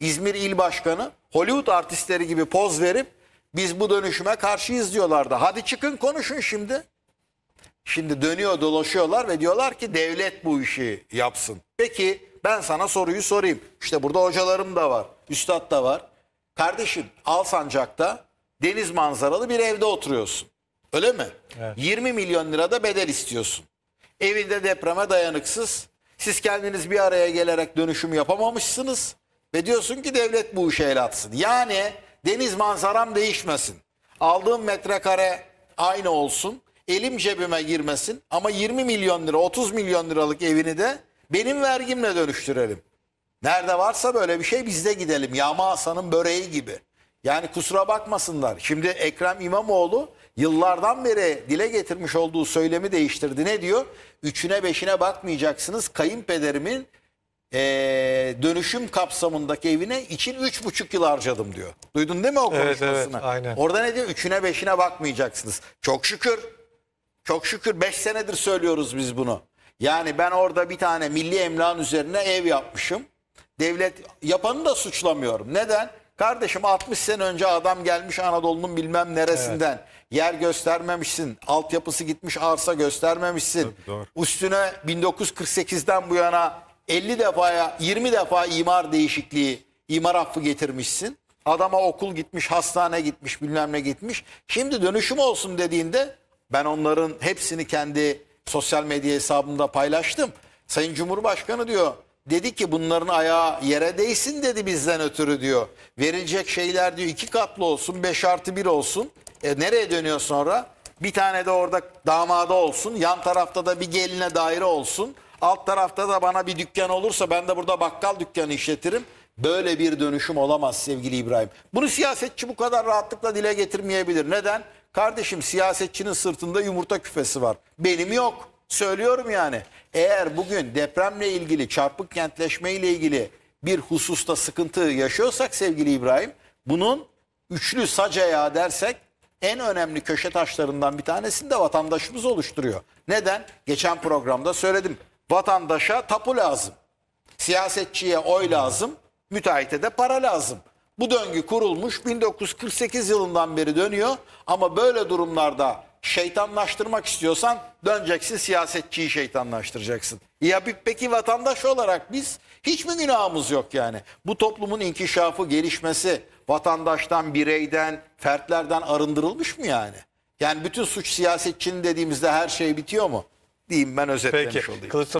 İzmir İl Başkanı Hollywood artistleri gibi poz verip biz bu dönüşüme karşıyız diyorlardı. Hadi çıkın konuşun şimdi. Şimdi dönüyor dolaşıyorlar ve diyorlar ki devlet bu işi yapsın. Peki ben sana soruyu sorayım. İşte burada hocalarım da var, üstad da var. Kardeşim Alsancak'ta deniz manzaralı bir evde oturuyorsun. Öyle mi? Evet. 20 milyon lirada bedel istiyorsun. Evinde depreme dayanıksız. Siz kendiniz bir araya gelerek dönüşüm yapamamışsınız. Ve diyorsun ki devlet bu işe el atsın. Yani deniz manzaram değişmesin. Aldığım metrekare aynı olsun. Elim cebime girmesin ama 20 milyon lira 30 milyon liralık evini de benim vergimle dönüştürelim. Nerede varsa böyle bir şey bizde gidelim. Yağma Hasan'ın böreği gibi. Yani kusura bakmasınlar. Şimdi Ekrem İmamoğlu yıllardan beri dile getirmiş olduğu söylemi değiştirdi. Ne diyor? Üçüne beşine bakmayacaksınız. Kayınpederimin e, dönüşüm kapsamındaki evine için 3,5 yıl harcadım diyor. Duydun değil mi o Evet, konuşmasını? evet, aynen. Orada ne diyor? Üçüne beşine bakmayacaksınız. Çok şükür. Çok şükür 5 senedir söylüyoruz biz bunu. Yani ben orada bir tane milli emlakın üzerine ev yapmışım. Devlet yapanı da suçlamıyorum. Neden? Kardeşim 60 sene önce adam gelmiş Anadolu'nun bilmem neresinden. Yer göstermemişsin. Altyapısı gitmiş arsa göstermemişsin. Tabii, doğru. Üstüne 1948'den bu yana 50 defaya 20 defa imar değişikliği, imar affı getirmişsin. Adama okul gitmiş, hastane gitmiş, bilmem ne gitmiş. Şimdi dönüşüm olsun dediğinde ben onların hepsini kendi sosyal medya hesabımda paylaştım. Sayın Cumhurbaşkanı diyor dedi ki bunların ayağı yere değsin dedi bizden ötürü diyor. Verilecek şeyler diyor iki katlı olsun beş artı bir olsun. E nereye dönüyor sonra? Bir tane de orada damada olsun. Yan tarafta da bir geline daire olsun. Alt tarafta da bana bir dükkan olursa ben de burada bakkal dükkanı işletirim. Böyle bir dönüşüm olamaz sevgili İbrahim. Bunu siyasetçi bu kadar rahatlıkla dile getirmeyebilir. Neden? Kardeşim siyasetçinin sırtında yumurta küfesi var. Benim yok. Söylüyorum yani. Eğer bugün depremle ilgili, çarpık kentleşme ile ilgili bir hususta sıkıntı yaşıyorsak sevgili İbrahim, bunun üçlü sac ayağı dersek en önemli köşe taşlarından bir tanesini de vatandaşımız oluşturuyor. Neden? Geçen programda söyledim. Vatandaşa tapu lazım. Siyasetçiye oy lazım. Müteahhite de para lazım. Bu döngü kurulmuş 1948 yılından beri dönüyor ama böyle durumlarda şeytanlaştırmak istiyorsan döneceksin siyasetçiyi şeytanlaştıracaksın. Ya peki vatandaş olarak biz hiç mi günahımız yok yani? Bu toplumun inkişafı, gelişmesi vatandaştan, bireyden, fertlerden arındırılmış mı yani? Yani bütün suç siyasetçinin dediğimizde her şey bitiyor mu? Diyeyim ben özetlemiş Peki. olayım.